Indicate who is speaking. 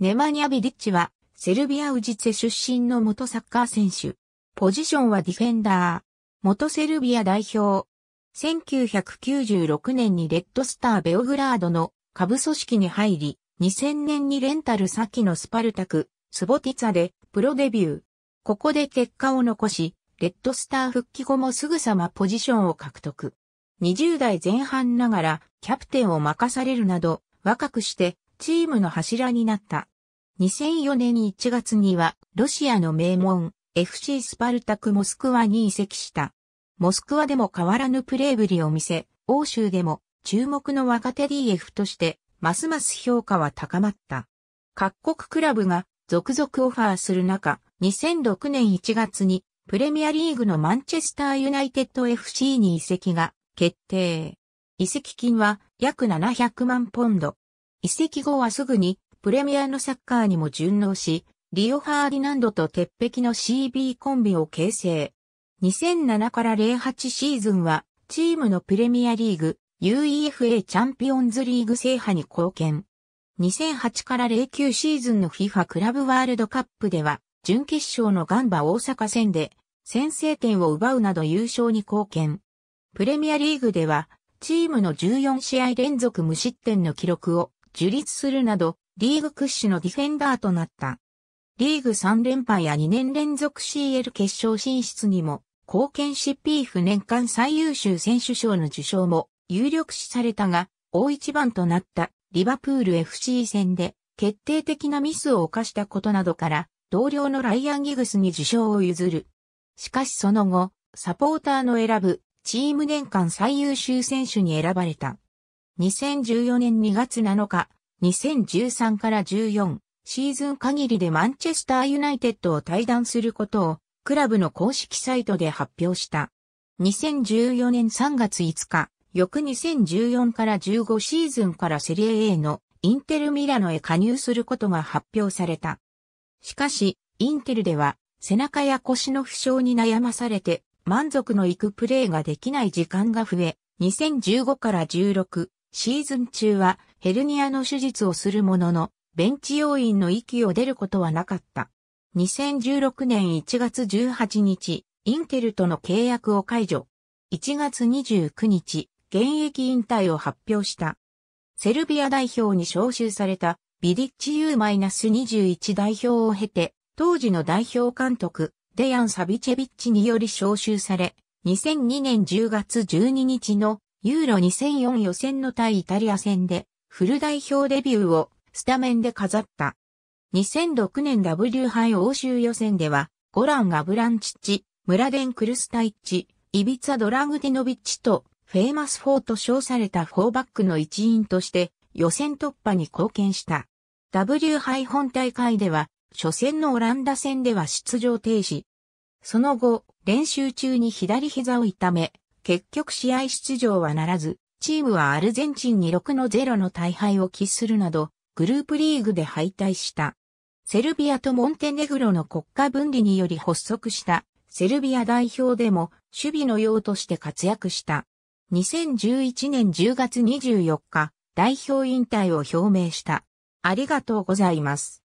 Speaker 1: ネマニア・ビリッチは、セルビアウジツェ出身の元サッカー選手。ポジションはディフェンダー。元セルビア代表。1996年にレッドスターベオグラードの下部組織に入り、2000年にレンタル先のスパルタク、スボティツァでプロデビュー。ここで結果を残し、レッドスター復帰後もすぐさまポジションを獲得。20代前半ながらキャプテンを任されるなど若くしてチームの柱になった。2004年1月には、ロシアの名門、FC スパルタクモスクワに移籍した。モスクワでも変わらぬプレーぶりを見せ、欧州でも注目の若手 DF として、ますます評価は高まった。各国クラブが続々オファーする中、2006年1月にプレミアリーグのマンチェスターユナイテッド FC に移籍が決定。移籍金は約700万ポンド、移籍後はすぐにプレミアのサッカーにも順応し、リオ・ファーディナンドと鉄壁の CB コンビを形成。2007から08シーズンは、チームのプレミアリーグ、UEFA チャンピオンズリーグ制覇に貢献。2008から09シーズンの FIFA クラブワールドカップでは、準決勝のガンバ大阪戦で、先制点を奪うなど優勝に貢献。プレミアリーグでは、チームの14試合連続無失点の記録を樹立するなど、リーグ屈指のディフェンダーとなった。リーグ3連覇や2年連続 CL 決勝進出にも貢献し PF 年間最優秀選手賞の受賞も有力視されたが、大一番となったリバプール FC 戦で決定的なミスを犯したことなどから、同僚のライアン・ギグスに受賞を譲る。しかしその後、サポーターの選ぶチーム年間最優秀選手に選ばれた。2014年2月7日、2013から14シーズン限りでマンチェスターユナイテッドを退団することをクラブの公式サイトで発表した。2014年3月5日、翌2014から15シーズンからセリエ A のインテルミラノへ加入することが発表された。しかし、インテルでは背中や腰の負傷に悩まされて満足のいくプレーができない時間が増え、2015から16シーズン中はヘルニアの手術をするものの、ベンチ要員の息を出ることはなかった。2016年1月18日、インテルとの契約を解除。1月29日、現役引退を発表した。セルビア代表に招集されたビディッチ U-21 代表を経て、当時の代表監督、デヤン・サビチェビッチにより招集され、2002年10月12日のユーロ2004予選の対イタリア戦で、フル代表デビューをスタメンで飾った。2006年 W 杯欧州予選では、ゴラン・アブランチッチ、ムラデン・クルスタイッチ、イビツァ・ドラグディノビッチと、フェイマスフォーと称されたフォーバックの一員として、予選突破に貢献した。W 杯本大会では、初戦のオランダ戦では出場停止。その後、練習中に左膝を痛め、結局試合出場はならず、チームはアルゼンチンに6の0の大敗を喫するなど、グループリーグで敗退した。セルビアとモンテネグロの国家分離により発足したセルビア代表でも守備の用として活躍した。2011年10月24日、代表引退を表明した。ありがとうございます。